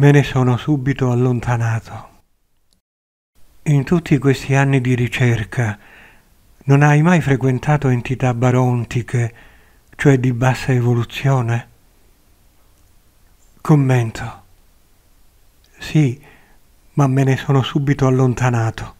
me ne sono subito allontanato. In tutti questi anni di ricerca non hai mai frequentato entità barontiche, cioè di bassa evoluzione? Commento. Sì, ma me ne sono subito allontanato.